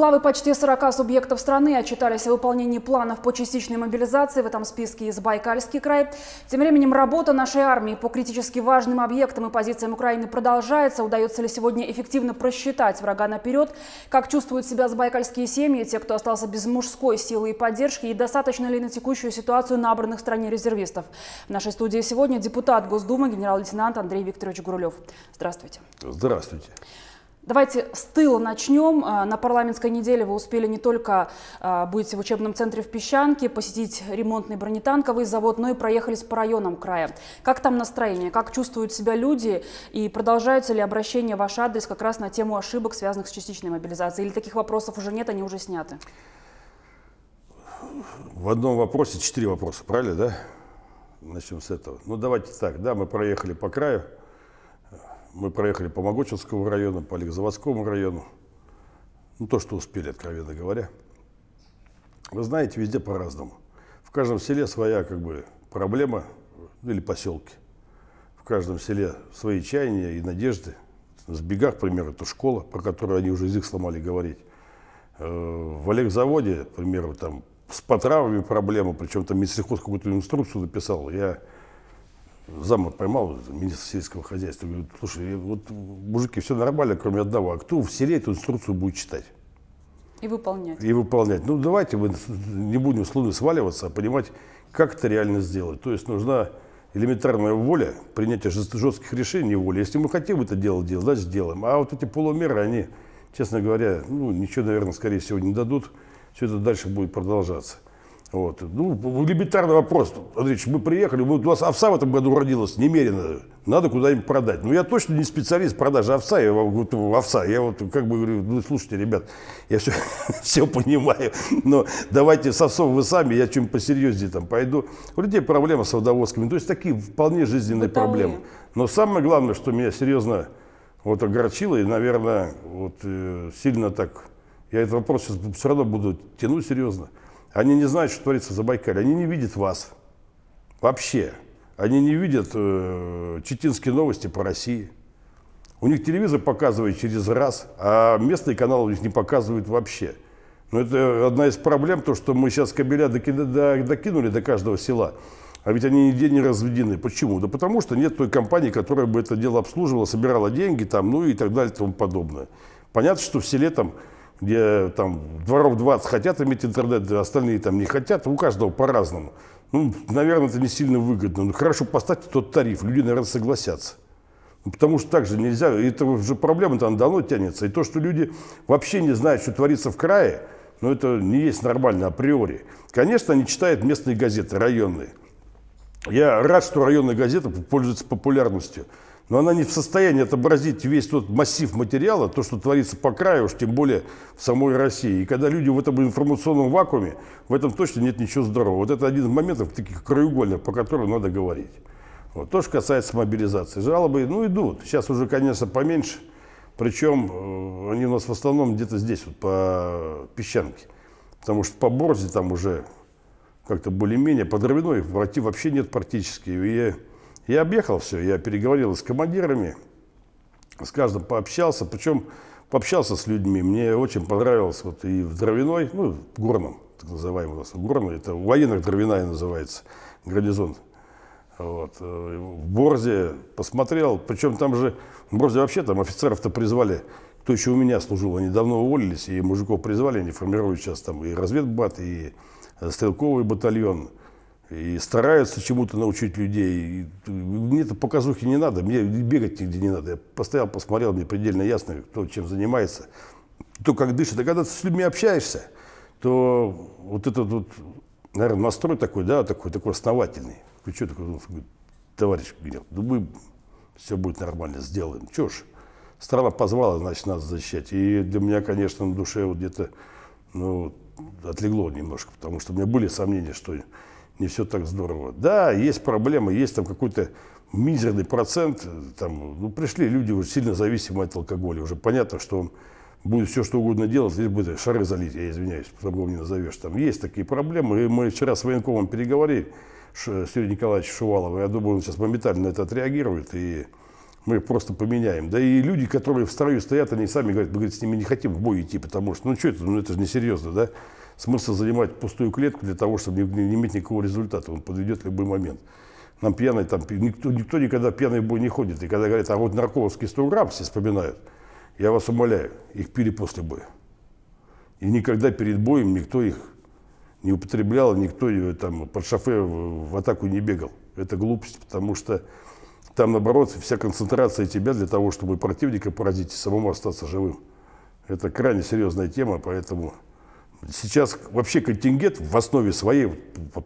Главы почти 40 субъектов страны отчитались о выполнении планов по частичной мобилизации. В этом списке из Байкальский край. Тем временем работа нашей армии по критически важным объектам и позициям Украины продолжается. Удается ли сегодня эффективно просчитать врага наперед? Как чувствуют себя забайкальские семьи, те, кто остался без мужской силы и поддержки? И достаточно ли на текущую ситуацию набранных в стране резервистов? В нашей студии сегодня депутат Госдумы генерал-лейтенант Андрей Викторович Гурулев. Здравствуйте. Здравствуйте. Давайте с тыла начнем. Э, на парламентской неделе вы успели не только э, быть в учебном центре в Песчанке, посетить ремонтный бронетанковый завод, но и проехались по районам края. Как там настроение? Как чувствуют себя люди? И продолжаются ли обращения в ваш адрес как раз на тему ошибок, связанных с частичной мобилизацией? Или таких вопросов уже нет, они уже сняты? В одном вопросе четыре вопроса, правильно, да? Начнем с этого. Ну, давайте так, да, мы проехали по краю. Мы проехали по Могочевскому району, по Олегозаводскому району. Ну, то, что успели, откровенно говоря. Вы знаете, везде по-разному. В каждом селе своя как бы проблема ну, или поселки. В каждом селе свои чаяния и надежды. В Сбегах, к примеру, это школа, про которую они уже язык сломали говорить. Э, в Олегзаводе, к примеру, там с потравами проблема, причем там медсельхоз какую-то инструкцию написал. Я зама поймал, министр сельского хозяйства, говорит, слушай, вот мужики, все нормально, кроме одного, а кто в селе эту инструкцию будет читать? И выполнять. И выполнять. Ну, давайте мы не будем с сваливаться, а понимать, как это реально сделать. То есть нужна элементарная воля, принятие жестких решений воли. Если мы хотим это дело делать, значит сделаем. А вот эти полумеры, они, честно говоря, ну, ничего, наверное, скорее всего, не дадут. Все это дальше будет продолжаться. Вот. Ну, элементарный вопрос. Андреевич, мы приехали, у вас овса в этом году родилась немерено, надо куда-нибудь продать. Ну, я точно не специалист продажи овса, я вот, овса. Я вот как бы говорю, ну, слушайте, ребят, я все, все понимаю, но давайте с овсом вы сами, я чем посерьезнее там пойду. У людей проблема с водовозками, то есть такие вполне жизненные Бытовые. проблемы. Но самое главное, что меня серьезно вот огорчило и, наверное, вот э, сильно так, я этот вопрос сейчас все равно буду тянуть серьезно – они не знают, что творится за Забайкале. Они не видят вас вообще. Они не видят э, читинские новости по России. У них телевизор показывает через раз, а местные каналы у них не показывают вообще. Но это одна из проблем, то, что мы сейчас кабеля до докинули до каждого села. А ведь они нигде не разведены. Почему? Да потому что нет той компании, которая бы это дело обслуживала, собирала деньги там, ну и так далее и тому подобное. Понятно, что в селе там где там дворов 20 хотят иметь интернет, остальные там не хотят, у каждого по-разному. Ну, наверное, это не сильно выгодно. Ну, хорошо, поставьте тот тариф, люди, наверное, согласятся. Ну, потому что так же нельзя, это уже проблема там давно тянется. И то, что люди вообще не знают, что творится в крае, ну, это не есть нормально априори. Конечно, они читают местные газеты, районные. Я рад, что районные газеты пользуются популярностью но она не в состоянии отобразить весь тот массив материала, то, что творится по краю, уж тем более в самой России. И когда люди в этом информационном вакууме, в этом точно нет ничего здорового. Вот это один из моментов таких краеугольных, по которым надо говорить. Вот. То, что касается мобилизации. Жалобы, ну, идут. Сейчас уже, конечно, поменьше. Причем э, они у нас в основном где-то здесь, вот, по песчанке. Потому что по борзе там уже как-то более-менее, по дровяной вообще нет практически. И я объехал все, я переговорил с командирами, с каждым пообщался, причем пообщался с людьми. Мне очень понравилось вот и в Дровяной, ну, в Горном, так называемый у нас, в Горном, это военных Дровяная называется, гарнизон. Вот. Э, в Борзе посмотрел, причем там же, в Борзе вообще там офицеров-то призвали, кто еще у меня служил, они давно уволились, и мужиков призвали, они формируют сейчас там и разведбат, и э, стрелковый батальон – и стараются чему-то научить людей. мне это показухи не надо, мне бегать нигде не надо. Я постоял, посмотрел, мне предельно ясно, кто чем занимается, то как дышит. А когда ты с людьми общаешься, то вот этот вот, наверное, настрой такой, да, такой, такой основательный. Ты что ну, такой, товарищ генерал, ну мы все будет нормально, сделаем. Чего ж, страна позвала, значит, нас защищать. И для меня, конечно, на душе вот где-то, ну, отлегло немножко, потому что у меня были сомнения, что не все так здорово. Да, есть проблемы, есть там какой-то мизерный процент. Э, там, ну, пришли люди уже сильно зависимые от алкоголя. Уже понятно, что он будет все что угодно делать, здесь бы шары залить, я извиняюсь, по-другому не назовешь. Там есть такие проблемы. И мы вчера с военкомом переговорили, с Юрием Николаевичем Шуваловым. Я думаю, он сейчас моментально на это отреагирует. И мы просто поменяем. Да и люди, которые в строю стоят, они сами говорят, мы говорит, с ними не хотим в бой идти, потому что, ну что это, ну это же несерьезно, да? смысла занимать пустую клетку для того, чтобы не, не иметь никакого результата. Он подведет любой момент. Нам пьяный, там, никто, никто никогда пьяный в бой не ходит. И когда говорят, а вот нарколовские 100 грамм все вспоминают, я вас умоляю, их пили после боя. И никогда перед боем никто их не употреблял, никто там, под шофе в атаку не бегал. Это глупость, потому что там, наоборот, вся концентрация тебя для того, чтобы противника поразить и самому остаться живым. Это крайне серьезная тема, поэтому Сейчас вообще контингент в основе своей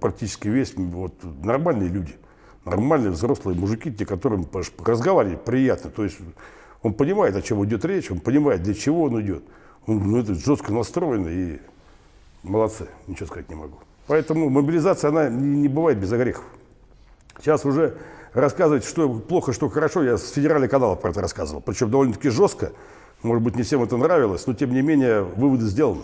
практически весь вот, нормальные люди, нормальные взрослые мужики, те, которым разговаривать приятно. То есть он понимает, о чем идет речь, он понимает, для чего он идет. Он ну, это жестко настроен и молодцы, ничего сказать не могу. Поэтому мобилизация, она не, не бывает без огрехов. Сейчас уже рассказывать, что плохо, что хорошо, я с федеральных каналов про это рассказывал. Причем довольно-таки жестко, может быть, не всем это нравилось, но тем не менее выводы сделаны.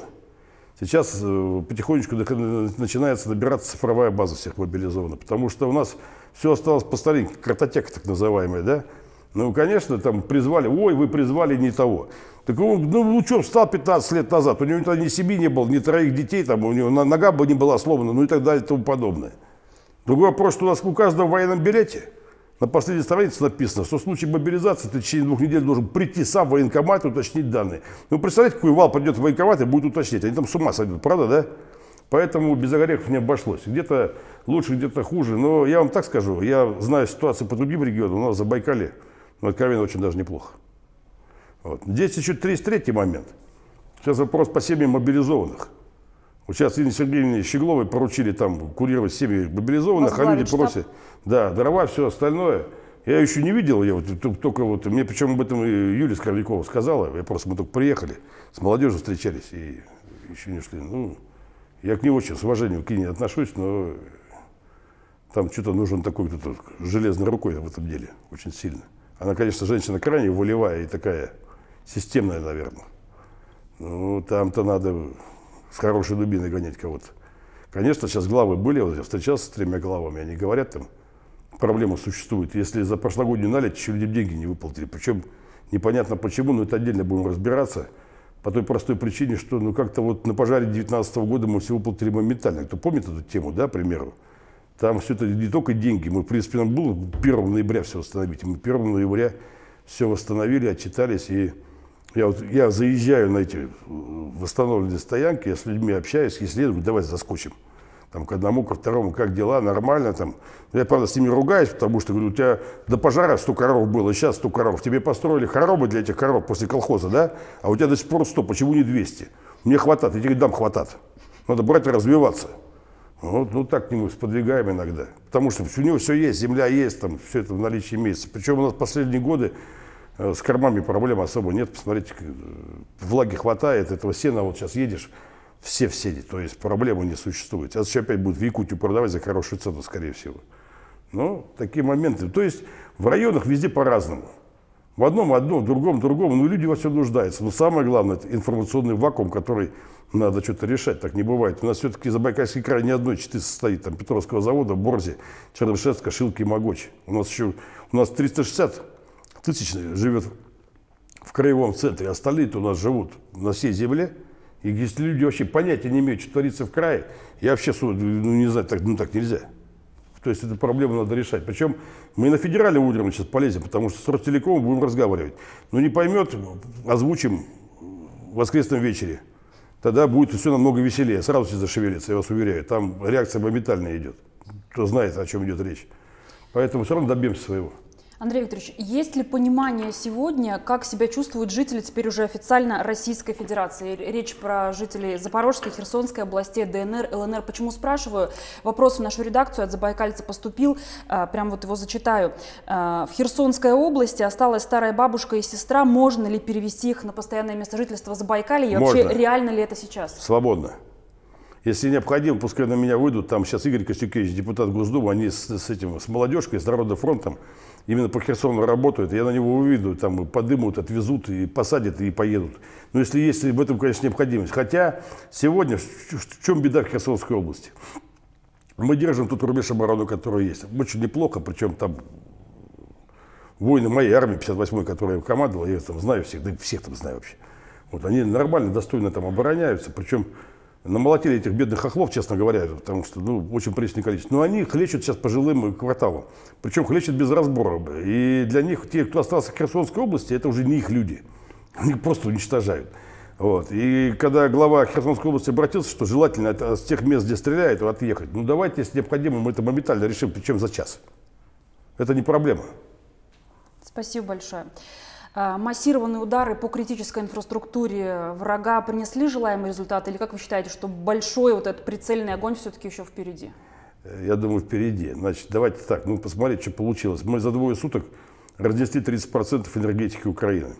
Сейчас э, потихонечку начинается набираться цифровая база всех мобилизованных, потому что у нас все осталось по старинке, картотека так называемая, да? Ну, конечно, там призвали, ой, вы призвали не того. Так он, ну, ну что, встал 15 лет назад, у него тогда ни семьи не было, ни троих детей, там, у него нога бы не была сломана, ну и так далее и тому подобное. Другой вопрос, что у нас у каждого в военном билете – на последней странице написано, что в случае мобилизации ты в течение двух недель должен прийти сам в военкомат и уточнить данные. Ну, представляете, какой вал придет в военкомат и будет уточнять. Они там с ума сойдут, правда, да? Поэтому без огорехов не обошлось. Где-то лучше, где-то хуже. Но я вам так скажу, я знаю ситуацию по другим регионам, у нас за Байкале, ну, откровенно, очень даже неплохо. Вот. Здесь еще 33 момент. Сейчас вопрос по семьям мобилизованных. Вот сейчас Ирине Сергеевне Щегловой поручили там курировать семьи мобилизованных, а люди просят. Да, дрова, все остальное. Я еще не видел, я вот только вот, мне причем об этом Юлия Скорлякова сказала, я просто, мы только приехали, с молодежью встречались и еще не шли. Ну, я к ней очень с уважением к ней отношусь, но там что-то нужен такой кто железной рукой в этом деле, очень сильно. Она, конечно, женщина крайне волевая и такая системная, наверное. Ну, там-то надо с хорошей дубиной гонять кого-то. Конечно, сейчас главы были, вот я встречался с тремя главами, они говорят там, проблема существует. Если за прошлогоднюю налить еще людям деньги не выплатили. Причем непонятно почему, но это отдельно будем разбираться. По той простой причине, что ну как-то вот на пожаре 2019 года мы все выплатили моментально. Кто помнит эту тему, да, к примеру? Там все это не только деньги. Мы, в принципе, нам было 1 ноября все восстановить. Мы 1 ноября все восстановили, отчитались и я, вот, я заезжаю на эти восстановленные стоянки, я с людьми общаюсь, если едем, давай заскочим. Там, к одному, ко второму, как дела, нормально там. Я, правда, с ними ругаюсь, потому что, говорю, у тебя до пожара 100 коров было, сейчас 100 коров. Тебе построили хоробы для этих коров после колхоза, да? А у тебя до сих пор 100, почему не 200? Мне хватает, я тебе дам хватат. Надо брать и развиваться. Вот, ну так к нему сподвигаем иногда. Потому что у него все есть, земля есть, там все это в наличии имеется. Причем у нас последние годы Э, с кормами проблем особо нет. Посмотрите, э, влаги хватает, этого сена вот сейчас едешь, все в сене, то есть проблемы не существует. А еще опять будут в Якутию продавать за хорошую цену, скорее всего. Но ну, такие моменты. То есть в районах везде по-разному. В одном одно, в другом другом. Ну, люди во всем нуждаются. Но самое главное, это информационный вакуум, который надо что-то решать. Так не бывает. У нас все-таки за байкальский край ни одной четы состоит. Там Петровского завода, Борзи, Чернышевска, Шилки и Могочи. У нас еще у нас 360 тысячные живет в краевом центре, а остальные у нас живут на всей земле. И если люди вообще понятия не имеют, что творится в крае, я вообще ну, не знаю, так, ну так нельзя. То есть эту проблему надо решать. Причем мы на федеральном уровне сейчас полезем, потому что с Ростелекомом будем разговаривать. Но ну, не поймет, озвучим в воскресном вечере. Тогда будет все намного веселее. Сразу все зашевелится, я вас уверяю. Там реакция моментальная идет. Кто знает, о чем идет речь. Поэтому все равно добьемся своего. Андрей Викторович, есть ли понимание сегодня, как себя чувствуют жители теперь уже официально Российской Федерации? Речь про жителей Запорожской, Херсонской областей, ДНР, ЛНР. Почему спрашиваю? Вопрос в нашу редакцию от Забайкальца поступил, а, прям вот его зачитаю. А, в Херсонской области осталась старая бабушка и сестра. Можно ли перевести их на постоянное место жительства Забайкалья? И вообще, Можно. реально ли это сейчас? Свободно. Если необходимо, пускай на меня выйдут. Там сейчас Игорь Костюкевич, депутат Госдумы, они с, с этим, с молодежкой, с Народным фронтом именно по Херсону работают, я на него увиду, там подымут, отвезут и посадят и поедут. Но если есть в этом, конечно, необходимость. Хотя сегодня в чем беда в Херсонской области? Мы держим тут рубеж обороны, который есть. Очень неплохо, причем там воины моей армии, 58-й, которая я командовал, я там знаю всех, да всех там знаю вообще. Вот они нормально, достойно там обороняются, причем намолотили этих бедных хохлов, честно говоря, потому что ну, очень приличное количество. Но они хлещут сейчас по жилым кварталам. Причем хлещут без разбора. И для них, те, кто остался в Херсонской области, это уже не их люди. Они просто уничтожают. Вот. И когда глава Херсонской области обратился, что желательно это, с тех мест, где стреляют, отъехать. Ну давайте, если необходимо, мы это моментально решим, причем за час. Это не проблема. Спасибо большое. А, массированные удары по критической инфраструктуре врага принесли желаемый результат? Или как вы считаете, что большой вот этот прицельный огонь все-таки еще впереди? Э, я думаю, впереди. Значит, давайте так, ну посмотреть, что получилось. Мы за двое суток разнесли 30% энергетики Украины.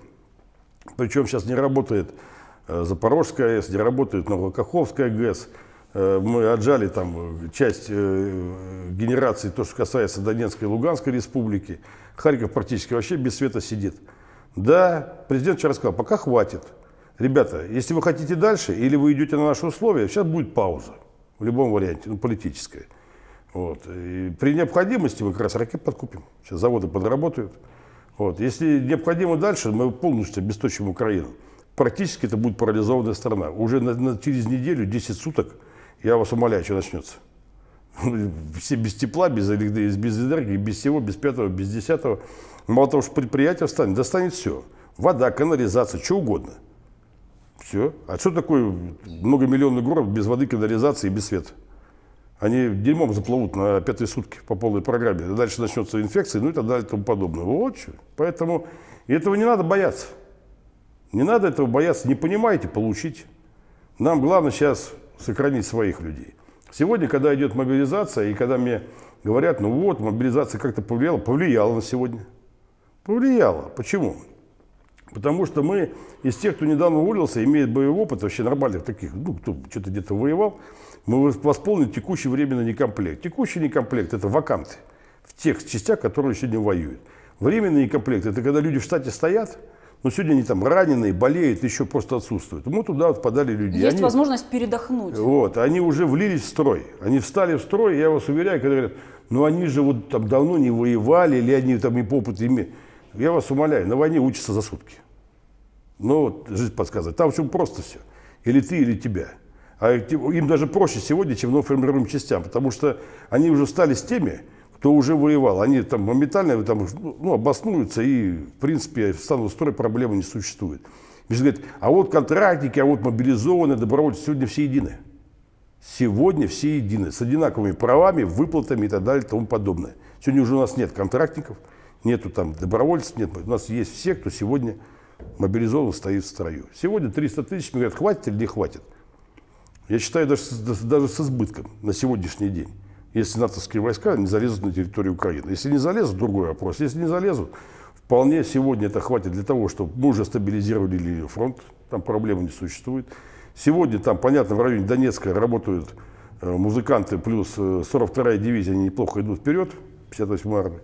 Причем сейчас не работает э, Запорожская АЭС, не работает Новокаховская ГЭС. Э, мы отжали там часть генерации, то, что касается Донецкой и Луганской республики. Харьков практически вообще без света сидит. Да, президент вчера сказал, пока хватит. Ребята, если вы хотите дальше или вы идете на наши условия, сейчас будет пауза в любом варианте, ну, политическая. Вот. И при необходимости мы как раз ракет подкупим. Сейчас заводы подработают. Вот. Если необходимо дальше, мы полностью обесточим Украину. Практически это будет парализованная страна. Уже на, на, через неделю, 10 суток, я вас умоляю, что начнется. Все без тепла, без, без энергии, без всего, без пятого, без десятого. Мало того, что предприятие встанет, достанет все. Вода, канализация, что угодно. Все. А что такое многомиллионный город без воды, канализации и без света? Они дерьмом заплывут на пятые сутки по полной программе. Дальше начнется инфекция, ну и так далее и тому подобное. Вот что. Поэтому этого не надо бояться. Не надо этого бояться. Не понимаете, получите. Нам главное сейчас сохранить своих людей. Сегодня, когда идет мобилизация, и когда мне говорят, ну вот, мобилизация как-то повлияла, повлияла на сегодня. Повлияло. Почему? Потому что мы из тех, кто недавно уволился, имеет боевой опыт, вообще нормальных таких, ну, кто что-то где-то воевал, мы восполним текущий временный некомплект. Текущий некомплект – это ваканты в тех частях, которые сегодня воюют. Временный некомплект – это когда люди в штате стоят, но сегодня они там раненые, болеют, еще просто отсутствуют. Мы туда отпадали люди. Есть они, возможность передохнуть. Вот, они уже влились в строй. Они встали в строй, я вас уверяю, когда говорят, ну они же вот там давно не воевали, или они там и опыт имеют. Я вас умоляю, на войне учатся за сутки. Ну, вот, жизнь подсказывает. Там в общем просто все. Или ты, или тебя. А им даже проще сегодня, чем новым мировым частям, потому что они уже стали с теми, кто уже воевал. Они там моментально там, ну, ну, обоснуются и, в принципе, станут строй, проблемы не существует. Миша говорит, а вот контрактники, а вот мобилизованные, добровольцы, сегодня все едины. Сегодня все едины, с одинаковыми правами, выплатами и так далее и тому подобное. Сегодня уже у нас нет контрактников, нету там добровольцев, нет. У нас есть все, кто сегодня мобилизован, стоит в строю. Сегодня 300 тысяч, мне говорят, хватит или не хватит. Я считаю, даже, даже с избытком на сегодняшний день. Если натовские войска не залезут на территорию Украины. Если не залезут, другой вопрос. Если не залезут, вполне сегодня это хватит для того, чтобы мы уже стабилизировали линию фронт. Там проблем не существует. Сегодня там, понятно, в районе Донецка работают э, музыканты, плюс 42-я э, дивизия, они неплохо идут вперед, 58-й армии.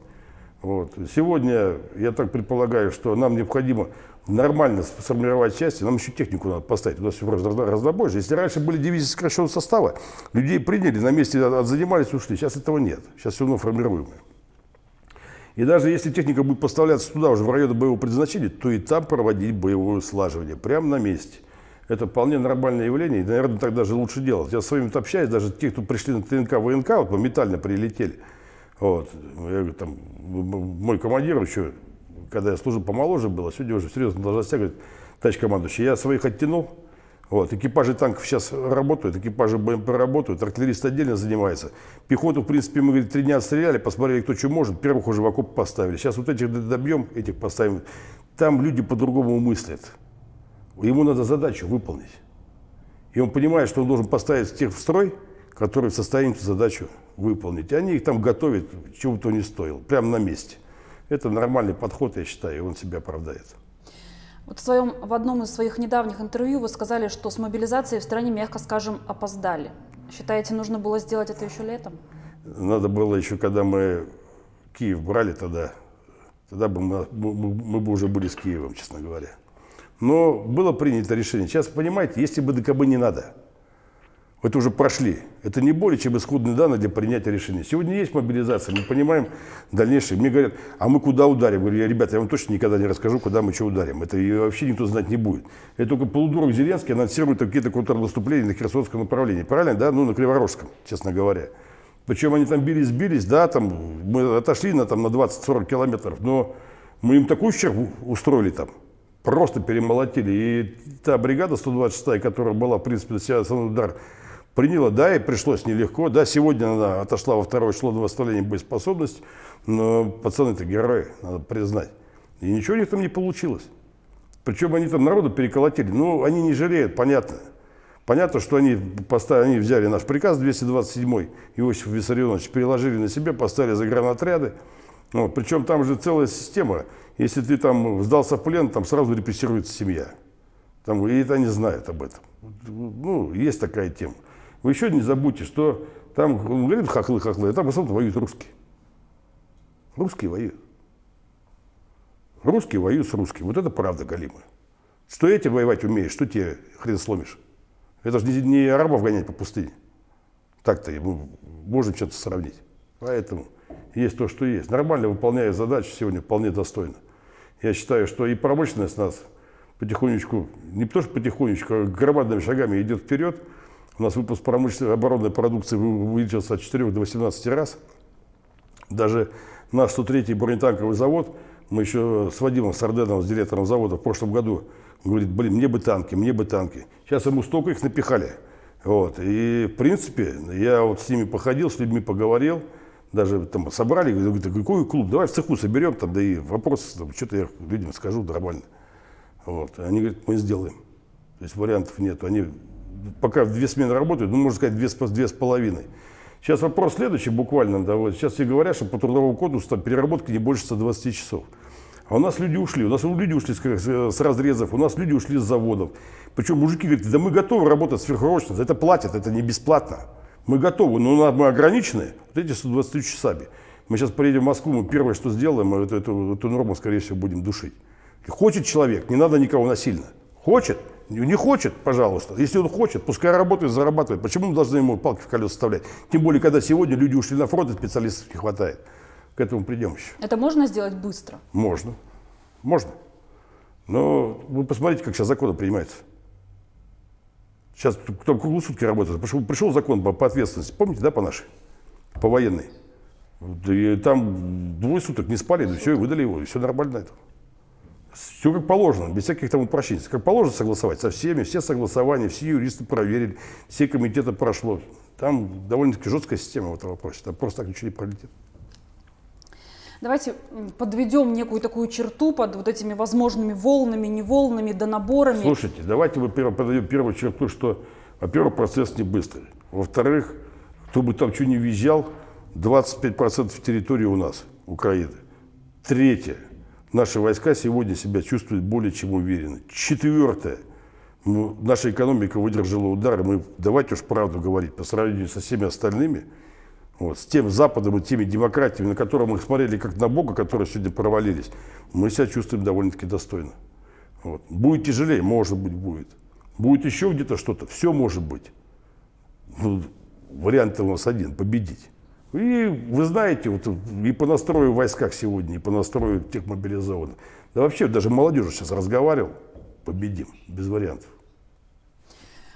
Вот. Сегодня, я так предполагаю, что нам необходимо нормально сформировать части, нам еще технику надо поставить, у нас все разнобой же. Если раньше были дивизии сокращенного состава, людей приняли, на месте занимались, ушли, сейчас этого нет, сейчас все равно формируемые. И даже если техника будет поставляться туда, уже в районы боевого предназначения, то и там проводить боевое слаживание, прямо на месте. Это вполне нормальное явление, и, наверное, так даже лучше делать. Я с вами общаюсь, даже те, кто пришли на ТНК, ВНК, вот моментально прилетели – вот. Я говорю, там, мой командир еще, когда я служил помоложе было, сегодня уже серьезно должностях, говорит, товарищ командующий, я своих оттянул, вот, экипажи танков сейчас работают, экипажи БМП работают, артиллерист отдельно занимается. Пехоту, в принципе, мы говорит, три дня отстреляли, посмотрели, кто что может, первых уже в окоп поставили. Сейчас вот этих добьем, этих поставим. Там люди по-другому мыслят. Ему надо задачу выполнить. И он понимает, что он должен поставить тех в строй, которые в состоянии задачу выполнить. И они их там готовят, чего бы то ни стоило, прямо на месте. Это нормальный подход, я считаю, и он себя оправдает. Вот в, своем, в одном из своих недавних интервью вы сказали, что с мобилизацией в стране, мягко скажем, опоздали. Считаете, нужно было сделать это еще летом? Надо было еще, когда мы Киев брали тогда, тогда бы мы, мы, мы бы уже были с Киевом, честно говоря. Но было принято решение. Сейчас, понимаете, если бы ДКБ не надо – это уже прошли. Это не более чем исходные данные для принятия решения. Сегодня есть мобилизация, мы понимаем дальнейшее. Мне говорят, а мы куда ударим? Я говорю, ребята, я вам точно никогда не расскажу, куда мы что ударим. Это вообще никто знать не будет. Это только полудурок Зеленский анонсирует какие-то контрнаступления на Херсонском направлении. Правильно, да? Ну, на Криворожском, честно говоря. Причем они там бились-бились, да, там мы отошли на, там, на 20-40 километров, но мы им такой ущерб устроили там, просто перемолотили. И та бригада 126, которая была, в принципе, на себя основной удар приняла, да, и пришлось нелегко, да, сегодня она отошла во второе число на восстановление боеспособности, но пацаны-то герои, надо признать. И ничего у них там не получилось. Причем они там народу переколотили, ну, они не жалеют, понятно. Понятно, что они, поставили, они взяли наш приказ 227-й, Иосиф Виссарионович, переложили на себя, поставили загранотряды. Ну, Причем там же целая система. Если ты там сдался в плен, там сразу репрессируется семья. Там, и это они знают об этом. Ну, есть такая тема. Вы еще не забудьте, что там говорит хохлы-хохлы, а там в основном воюют русские. Русские воюют. Русские воюют с русскими. Вот это правда галимая. Что эти воевать умеешь, что тебе хрен сломишь. Это же не, не арабов гонять по пустыне. Так-то мы можем что-то сравнить. Поэтому есть то, что есть. Нормально выполняя задачу сегодня вполне достойно. Я считаю, что и промышленность нас потихонечку, не то что потихонечку, а громадными шагами идет вперед. У нас выпуск промышленной оборонной продукции увеличился от 4 до 18 раз. Даже наш 103-й бронетанковый завод, мы еще с Вадимом Сарденом, с директором завода в прошлом году, он говорит, блин, мне бы танки, мне бы танки. Сейчас ему столько их напихали. Вот. И, в принципе, я вот с ними походил, с людьми поговорил, даже там собрали, говорят, какой клуб, давай в цеху соберем, там, да и вопросы, там, что-то я людям скажу нормально. Вот. Они говорят, мы сделаем. То есть вариантов нет. Они пока в две смены работают, ну, можно сказать, две, две с половиной. Сейчас вопрос следующий, буквально, да, вот сейчас все говорят, что по трудовому кодексу переработка не больше 120 часов. А у нас люди ушли, у нас люди ушли с, с разрезов, у нас люди ушли с заводов. Причем мужики говорят, да мы готовы работать сверхурочно, за это платят, это не бесплатно. Мы готовы, но мы ограничены вот эти 120 часами. Мы сейчас приедем в Москву, мы первое, что сделаем, мы эту, эту, эту норму, скорее всего, будем душить. Хочет человек, не надо никого насильно. Хочет – не хочет, пожалуйста. Если он хочет, пускай работает, зарабатывает. Почему мы должны ему палки в колеса вставлять? Тем более, когда сегодня люди ушли на фронт, и специалистов не хватает. К этому придем еще. Это можно сделать быстро? Можно. Можно. Но вы посмотрите, как сейчас законы принимаются. Сейчас кто круглосутки работает. Пришел, пришел закон по, по ответственности. Помните, да, по нашей? По военной. И там двое суток не спали, и все, и выдали его, и все нормально. Это все как положено, без всяких там упрощений. Как положено согласовать со всеми, все согласования, все юристы проверили, все комитеты прошло. Там довольно-таки жесткая система в этом вопросе, там просто так ничего не пролетит. Давайте подведем некую такую черту под вот этими возможными волнами, неволнами, донаборами. Слушайте, давайте мы подведем первую черту, что, во-первых, процесс не быстрый. Во-вторых, кто бы там что ни визжал, 25% территории у нас, Украины. Третье – наши войска сегодня себя чувствуют более чем уверенно. Четвертое. Ну, наша экономика выдержала удар, мы, давайте уж правду говорить, по сравнению со всеми остальными, вот, с тем Западом и теми демократиями, на которых мы смотрели как на Бога, которые сегодня провалились, мы себя чувствуем довольно-таки достойно. Вот. Будет тяжелее, может быть, будет. Будет еще где-то что-то, все может быть. Ну, вариант у нас один – победить. И вы знаете, вот и по настрою в войсках сегодня, и по настрою тех мобилизованных. Да вообще даже молодежь сейчас разговаривал, победим, без вариантов.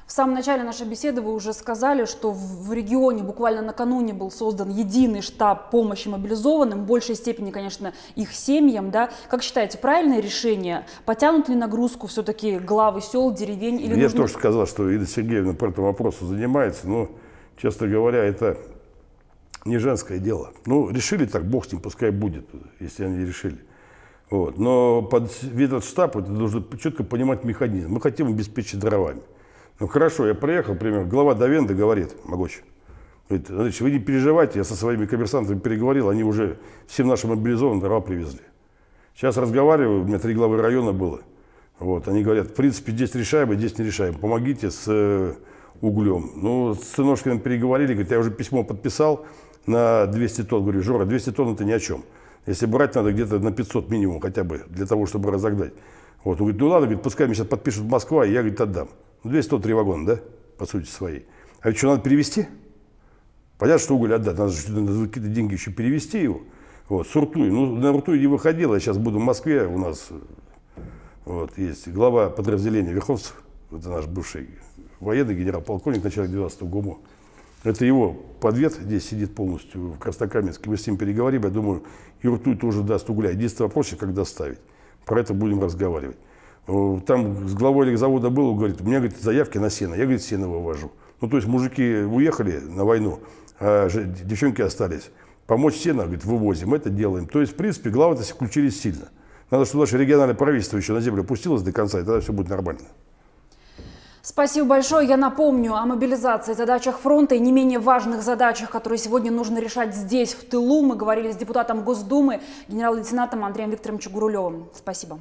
В самом начале нашей беседы вы уже сказали, что в регионе буквально накануне был создан единый штаб помощи мобилизованным, в большей степени, конечно, их семьям. Да? Как считаете, правильное решение? Потянут ли нагрузку все-таки главы сел, деревень? Или Я нужно... тоже сказал, что Ида Сергеевна по этому вопросу занимается, но, честно говоря, это не женское дело. Ну, решили так, бог с ним, пускай будет, если они решили. Вот. Но под вид от штаба ты должен четко понимать механизм. Мы хотим обеспечить дровами. Ну хорошо, я приехал, например, глава Давенда говорит, Могоч, говорит, значит, вы не переживайте, я со своими коммерсантами переговорил, они уже всем нашим мобилизованным дрова привезли. Сейчас разговариваю, у меня три главы района было. Вот, они говорят, в принципе, здесь решаемо, здесь не решаемо, помогите с э, углем. Ну, с сыночкой переговорили, говорит, я уже письмо подписал, на 200 тонн. Говорю, Жора, 200 тонн это ни о чем. Если брать, надо где-то на 500 минимум хотя бы, для того, чтобы разогнать. Вот, он говорит, ну ладно, говорит, пускай мне сейчас подпишут Москва, и я, говорит, отдам. Ну, 203 вагона, да, по сути своей. А ведь что, надо перевести? Понятно, что уголь отдать, надо, надо какие-то деньги еще перевести его. Вот, с Уртуи. Ну, на Уртуи не выходил, я сейчас буду в Москве, у нас вот, есть глава подразделения Верховцев, это наш бывший военный генерал-полковник, начальник 12-го ГУМО. Это его подвет здесь сидит полностью в Краснокаменске. Мы с ним переговорим. Я думаю, и ртуть тоже даст угля. Единственный вопрос, как доставить. Про это будем разговаривать. Э, там с главой завода был, говорит, у меня говорит, заявки на сено. Я, говорит, сено вывожу. Ну, то есть мужики уехали на войну, а девчонки остались. Помочь сено, говорит, вывозим, это делаем. То есть, в принципе, главы-то включились сильно. Надо, чтобы наше региональное правительство еще на землю опустилось до конца, и тогда все будет нормально. Спасибо большое. Я напомню о мобилизации, задачах фронта и не менее важных задачах, которые сегодня нужно решать здесь, в тылу. Мы говорили с депутатом Госдумы, генерал-лейтенантом Андреем Викторовичем Гурулевым. Спасибо.